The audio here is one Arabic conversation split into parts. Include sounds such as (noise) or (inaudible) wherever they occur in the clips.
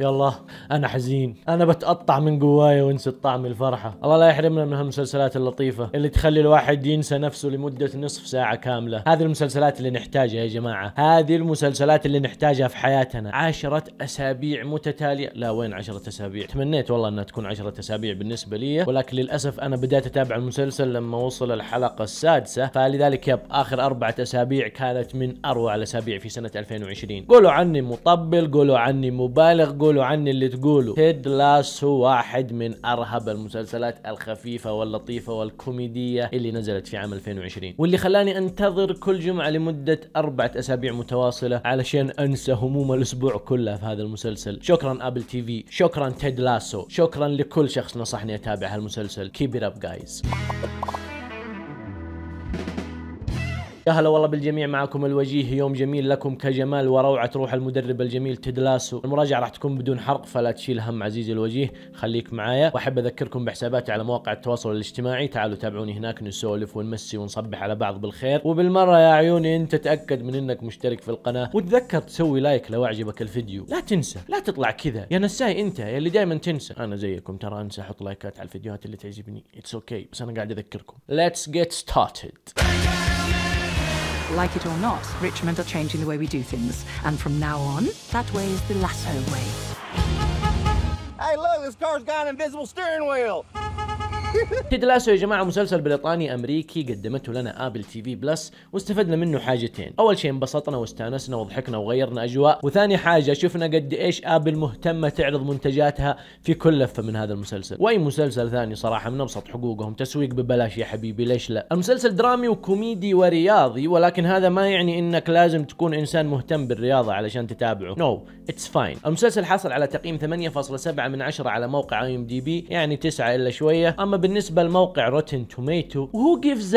يلا انا حزين انا بتقطع من جواي وانسى طعم الفرحه الله لا يحرمنا من هالمسلسلات اللطيفه اللي تخلي الواحد ينسى نفسه لمده نصف ساعه كامله هذه المسلسلات اللي نحتاجها يا جماعه هذه المسلسلات اللي نحتاجها في حياتنا عشرة اسابيع متتاليه لا وين عشرة اسابيع تمنيت والله انها تكون عشرة اسابيع بالنسبه لي ولكن للاسف انا بدات اتابع المسلسل لما وصل الحلقه السادسه فلذلك يب اخر اربعة اسابيع كانت من اروع الاسابيع في سنه 2020 قولوا عني مطبل قولوا عني مبالغ تقولوا عني اللي تقولوا تيد لاسو واحد من ارهب المسلسلات الخفيفه واللطيفه والكوميديه اللي نزلت في عام 2020 واللي خلاني انتظر كل جمعه لمده اربعه اسابيع متواصله علشان انسى هموم الاسبوع كله في هذا المسلسل شكرا ابل تي في شكرا تيد لاسو شكرا لكل شخص نصحني اتابع هالمسلسل keep it up guys يا هلا والله بالجميع معكم الوجيه يوم جميل لكم كجمال وروعة روح المدرب الجميل تدلاسو المراجعة راح تكون بدون حرق فلا تشيل هم عزيزي الوجيه خليك معايا واحب اذكركم بحساباتي على مواقع التواصل الاجتماعي تعالوا تابعوني هناك نسولف ونمسي ونصبح على بعض بالخير وبالمرة يا عيوني انت تأكد من انك مشترك في القناة وتذكر تسوي لايك لو اعجبك الفيديو لا تنسى لا تطلع كذا يا نساي انت يا اللي دائما تنسى انا زيكم ترى انسى احط لايكات على الفيديوهات اللي تعجبني اتس اوكي okay. بس انا قاعد اذكركم ليتس جيت ستارتد Like it or not, Richmond are changing the way we do things. And from now on, that way is the lasso way. Hey, look, this car's got an invisible steering wheel. لاسو يا جماعه مسلسل بريطاني امريكي قدمته لنا ابل تي في بلس واستفدنا منه حاجتين اول شيء انبسطنا واستانسنا وضحكنا وغيرنا اجواء وثاني حاجه شفنا قد ايش ابل مهتمه تعرض منتجاتها في كل لفه من هذا المسلسل واي مسلسل ثاني صراحه من ابسط حقوقهم تسويق ببلاش يا حبيبي ليش لا المسلسل درامي وكوميدي ورياضي ولكن هذا ما يعني انك لازم تكون انسان مهتم بالرياضه علشان تتابعه نو اتس فاين المسلسل حصل على تقييم 8.7 من 10 على موقع اي ام دي بي يعني 9 الا شويه اما بالنسبه لموقع روتن توميتو وهو جيفز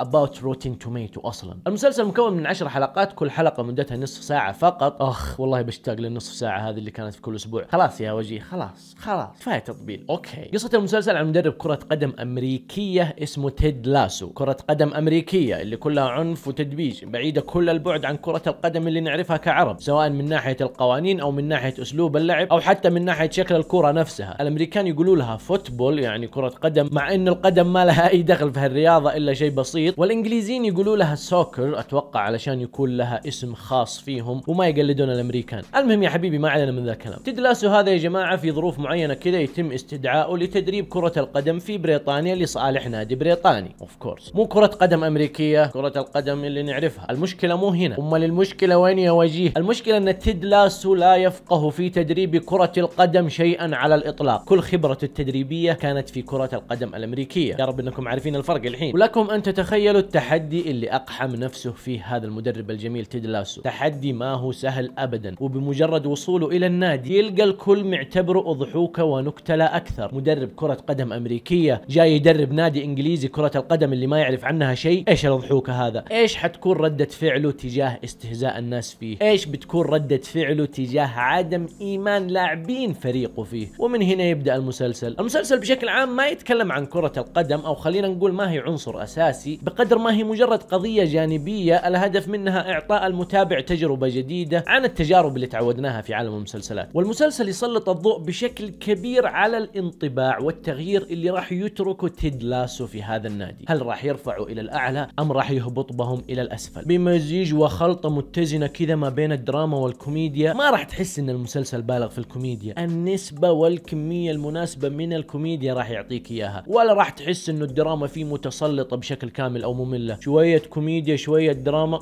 About Rotten Tomato أصلا المسلسل مكون من عشر حلقات كل حلقة مدتها نصف ساعة فقط أخ والله بشتاق للنصف ساعة هذه اللي كانت في كل أسبوع خلاص يا وجيه خلاص خلاص كفاية تطبيل أوكي قصة المسلسل عن مدرب كرة قدم أمريكية اسمه تيد لاسو كرة قدم أمريكية اللي كلها عنف وتدبيج بعيدة كل البعد عن كرة القدم اللي نعرفها كعرب سواء من ناحية القوانين أو من ناحية أسلوب اللعب أو حتى من ناحية شكل الكرة نفسها الأمريكان يقولوا لها فوتبول يعني كرة قدم مع أن القدم ما لها أي دخل في هالرياضة إلا شيء بسيط بسيط والانجليزيين يقولوا لها سوكر اتوقع علشان يكون لها اسم خاص فيهم وما يقلدون الامريكان المهم يا حبيبي ما علينا من ذا الكلام تيد لاسو هذا يا جماعه في ظروف معينه كذا يتم استدعائه لتدريب كره القدم في بريطانيا لصالح نادي بريطاني اوف كورس مو كره قدم امريكيه كره القدم اللي نعرفها المشكله مو هنا امال المشكله وين يا وجيه المشكله ان تيد لاسو لا يفقه في تدريب كره القدم شيئا على الاطلاق كل خبرته التدريبيه كانت في كره القدم الامريكيه يا رب انكم عارفين الفرق الحين ولكم ان تتخيلوا تخيلوا التحدي اللي أقحم نفسه فيه هذا المدرب الجميل تيد لاسو تحدي ما هو سهل أبدا وبمجرد وصوله إلى النادي يلقى الكل معتبره أضحوكة ونكتة لا أكثر مدرب كرة قدم أمريكية جاي يدرب نادي إنجليزي كرة القدم اللي ما يعرف عنها شيء إيش الأضحوكة هذا إيش حتكون ردة فعله تجاه استهزاء الناس فيه إيش بتكون ردة فعله تجاه عدم إيمان لاعبين فريقه فيه ومن هنا يبدأ المسلسل المسلسل بشكل عام ما يتكلم عن كرة القدم أو خلينا نقول ما هي عنصر أساسي بقدر ما هي مجرد قضية جانبية الهدف منها إعطاء المتابع تجربة جديدة عن التجارب اللي تعودناها في عالم المسلسلات والمسلسل يسلط الضوء بشكل كبير على الانطباع والتغيير اللي راح يتركه تيد لاسو في هذا النادي هل راح يرفعوا إلى الأعلى أم راح يهبط بهم إلى الأسفل بمزيج وخلطة متزنة كذا ما بين الدراما والكوميديا ما راح تحس إن المسلسل بالغ في الكوميديا النسبة والكمية المناسبة من الكوميديا راح يعطيك إياها ولا راح تحس إنه الدراما فيه متسلطة بشكل كامل حامل او ممله شويه كوميديا شويه دراما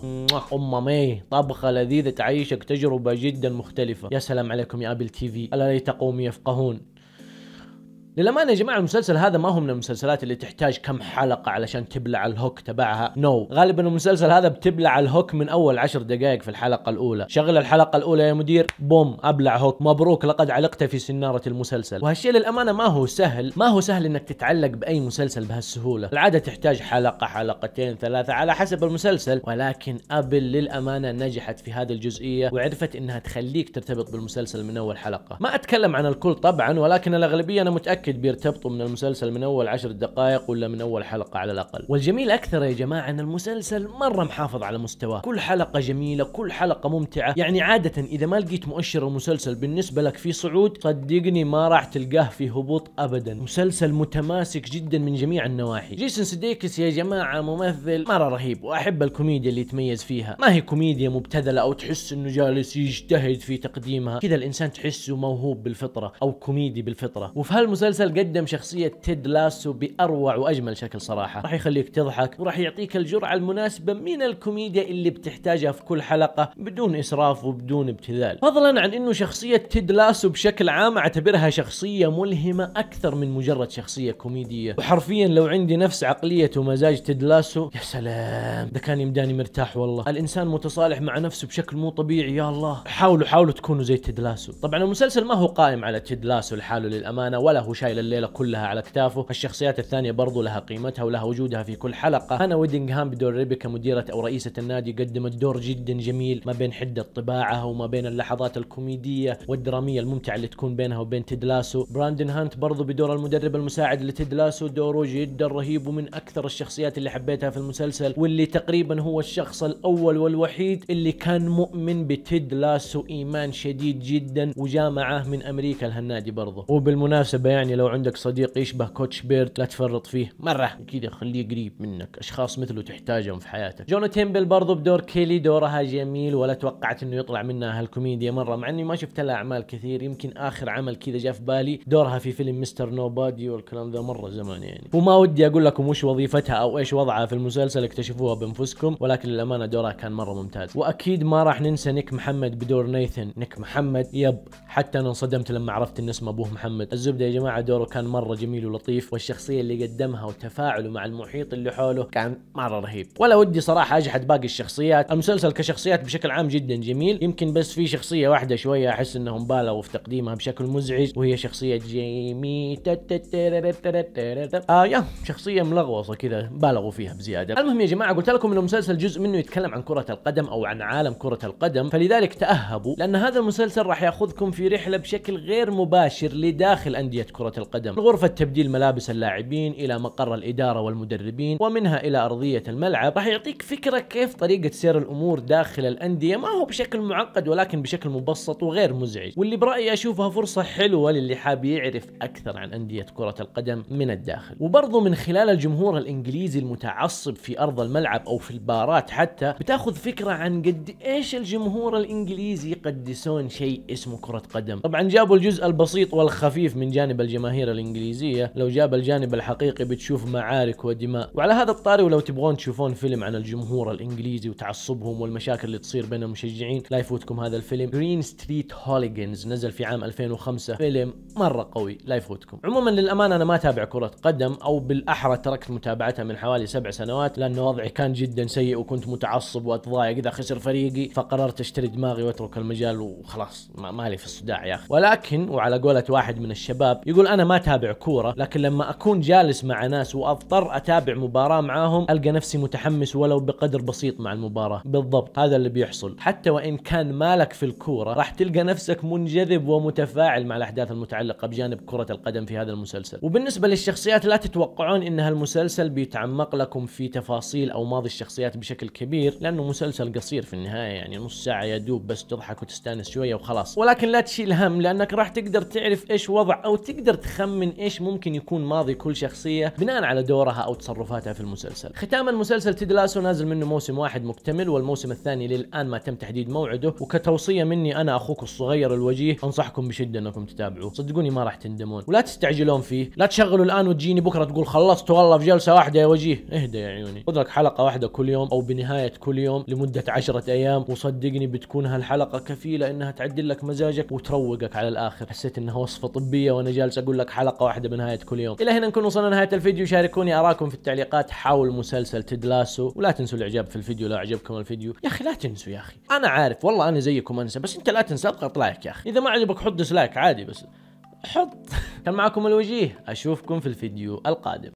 ام مي طبخه لذيذه تعيشك تجربه جدا مختلفه يا سلام عليكم يا ابل تي في الا ليت قوم يفقهون للامانه يا جماعه المسلسل هذا ما هو من المسلسلات اللي تحتاج كم حلقه علشان تبلع الهوك تبعها نو no. غالبا المسلسل هذا بتبلع الهوك من اول عشر دقائق في الحلقه الاولى شغل الحلقه الاولى يا مدير بوم ابلع هوك مبروك لقد علقت في سناره المسلسل وهالشيء للامانه ما هو سهل ما هو سهل انك تتعلق باي مسلسل بهالسهوله العاده تحتاج حلقه حلقتين ثلاثه على حسب المسلسل ولكن ابل للامانه نجحت في هذه الجزئيه وعرفت انها تخليك ترتبط بالمسلسل من اول حلقه ما اتكلم عن الكل طبعا ولكن الاغلبيه انا متاكد متاكد بيرتبطوا من المسلسل من اول عشر دقائق ولا من اول حلقه على الاقل والجميل اكثر يا جماعه ان المسلسل مره محافظ على مستواه كل حلقه جميله كل حلقه ممتعه يعني عاده اذا ما لقيت مؤشر المسلسل بالنسبه لك في صعود صدقني ما راح تلقاه في هبوط ابدا مسلسل متماسك جدا من جميع النواحي جيسون سديكس يا جماعه ممثل مره رهيب واحب الكوميديا اللي يتميز فيها ما هي كوميديا مبتذله او تحس انه جالس يجتهد في تقديمها كذا الانسان تحسه موهوب بالفطره او كوميدي بالفطره وفي هالمسلسل المسلسل قدم شخصية تيد لاسو بأروع وأجمل شكل صراحة راح يخليك تضحك وراح يعطيك الجرعة المناسبة من الكوميديا اللي بتحتاجها في كل حلقة بدون إسراف وبدون ابتذال فضلا عن أنه شخصية تيد لاسو بشكل عام أعتبرها شخصية ملهمة أكثر من مجرد شخصية كوميدية وحرفيا لو عندي نفس عقلية ومزاج تيد لاسو يا سلام ده كان يمداني مرتاح والله الإنسان متصالح مع نفسه بشكل مو طبيعي يا الله حاولوا حاولوا تكونوا زي تيد لاسو طبعا المسلسل ما هو قائم على تيد لاسو لحاله للأمانة ولا هو شايل الليله كلها على اكتافه الشخصيات الثانيه برضو لها قيمتها ولها وجودها في كل حلقه انا ويدنغهام بدور ريبيكا مديره او رئيسه النادي قدمت دور جدا جميل ما بين حده طباعها وما بين اللحظات الكوميديه والدراميه الممتعه اللي تكون بينها وبين تدلاسو براندن هانت برضو بدور المدرب المساعد لتدلاسو دوره جدا رهيب ومن اكثر الشخصيات اللي حبيتها في المسلسل واللي تقريبا هو الشخص الاول والوحيد اللي كان مؤمن بتيد لاسو ايمان شديد جدا وجامعه من امريكا لهالنادي برضه وبالمناسبه يعني يعني لو عندك صديق يشبه كوتش بيرد لا تفرط فيه مرة كذا خليه قريب منك أشخاص مثله تحتاجهم في حياتك جون تيمبل برضو بدور كيلي دورها جميل ولا توقعت انه يطلع منها هالكوميديا مرة مع اني ما شفت لها اعمال كثير يمكن اخر عمل كذا جاء في بالي دورها في فيلم مستر نوبادي والكلام ذا مرة زمان يعني وما ودي اقول لكم وش وظيفتها او ايش وضعها في المسلسل اكتشفوها بانفسكم ولكن للامانة دورها كان مرة ممتاز واكيد ما راح ننسى نيك محمد بدور نيثن نيك محمد يب حتى انا انصدمت لما عرفت ان اسمه ابوه محمد الزبدة يا جماعة جماعة دوره كان مرة جميل ولطيف والشخصية اللي قدمها وتفاعله مع المحيط اللي حوله كان مرة رهيب ولا ودي صراحة أجحد باقي الشخصيات المسلسل كشخصيات بشكل عام جدا جميل يمكن بس في شخصية واحدة شوية أحس أنهم بالغوا في تقديمها بشكل مزعج وهي شخصية جيمي آه يا شخصية ملغوصة كذا بالغوا فيها بزيادة المهم يا جماعة قلت لكم أن المسلسل جزء منه يتكلم عن كرة القدم أو عن عالم كرة القدم فلذلك تأهبوا لأن هذا المسلسل راح ياخذكم في رحلة بشكل غير مباشر لداخل أندية كرة كرة القدم غرفة تبديل ملابس اللاعبين إلى مقر الإدارة والمدربين ومنها إلى أرضية الملعب راح يعطيك فكرة كيف طريقة سير الأمور داخل الأندية ما هو بشكل معقد ولكن بشكل مبسط وغير مزعج واللي برأيي أشوفها فرصة حلوة للي حاب يعرف أكثر عن أندية كرة القدم من الداخل وبرضه من خلال الجمهور الإنجليزي المتعصب في أرض الملعب أو في البارات حتى بتاخذ فكرة عن قد إيش الجمهور الإنجليزي يقدسون شيء اسمه كرة قدم طبعا جابوا الجزء البسيط والخفيف من جانب الجمهور الجماهير الانجليزيه لو جاب الجانب الحقيقي بتشوف معارك ودماء وعلى هذا الطاري ولو تبغون تشوفون فيلم عن الجمهور الانجليزي وتعصبهم والمشاكل اللي تصير بين المشجعين لا يفوتكم هذا الفيلم جرين ستريت هوليجنز نزل في عام 2005 فيلم مره قوي لا يفوتكم عموما للامانه انا ما تابع كره قدم او بالاحرى تركت متابعتها من حوالي سبع سنوات لان وضعي كان جدا سيء وكنت متعصب واتضايق اذا خسر فريقي فقررت اشتري دماغي واترك المجال وخلاص مالي في الصداع يا اخي ولكن وعلى قولة واحد من الشباب يقول يقول انا ما اتابع كوره لكن لما اكون جالس مع ناس واضطر اتابع مباراه معاهم القى نفسي متحمس ولو بقدر بسيط مع المباراه بالضبط هذا اللي بيحصل حتى وان كان مالك في الكوره راح تلقى نفسك منجذب ومتفاعل مع الاحداث المتعلقه بجانب كره القدم في هذا المسلسل وبالنسبه للشخصيات لا تتوقعون ان هالمسلسل بيتعمق لكم في تفاصيل او ماضي الشخصيات بشكل كبير لانه مسلسل قصير في النهايه يعني نص ساعه دوب بس تضحك وتستانس شويه وخلاص ولكن لا تشيل هم لانك راح تقدر تعرف ايش وضع او تقدر تقدر تخمن ايش ممكن يكون ماضي كل شخصيه بناء على دورها او تصرفاتها في المسلسل ختاما مسلسل تيدلاسو نازل منه موسم واحد مكتمل والموسم الثاني للان ما تم تحديد موعده وكتوصيه مني انا اخوك الصغير الوجيه انصحكم بشده انكم تتابعوه صدقوني ما راح تندمون ولا تستعجلون فيه لا تشغلوا الان وتجيني بكره تقول خلصت والله في جلسه واحده يا وجيه اهدى يا عيوني خذ لك حلقه واحده كل يوم او بنهايه كل يوم لمده عشرة ايام وصدقني بتكون هالحلقه كفيله انها تعدل لك مزاجك وتروقك على الاخر حسيت انها وصفه طبيه وانا جالس اقول لك حلقه واحده بنهايه كل يوم الى هنا نكون وصلنا نهايه الفيديو شاركوني اراكم في التعليقات حول مسلسل تدلاسو ولا تنسوا الاعجاب في الفيديو لو عجبكم الفيديو يا اخي لا تنسوا يا اخي انا عارف والله انا زيكم انسى بس انت لا تنسى اضغط لايك يا اخي اذا ما عجبك حط ديسلايك عادي بس حط (laughs) كان معكم الوجيه اشوفكم في الفيديو القادم